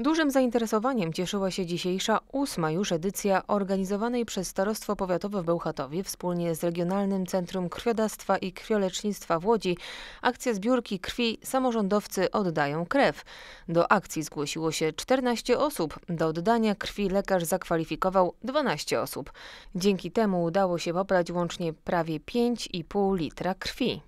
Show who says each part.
Speaker 1: Dużym zainteresowaniem cieszyła się dzisiejsza ósma już edycja organizowanej przez Starostwo Powiatowe w Bełchatowie wspólnie z Regionalnym Centrum Krwiodawstwa i Krwiolecznictwa w Łodzi akcja zbiórki krwi Samorządowcy oddają krew. Do akcji zgłosiło się 14 osób, do oddania krwi lekarz zakwalifikował 12 osób. Dzięki temu udało się pobrać łącznie prawie 5,5 litra krwi.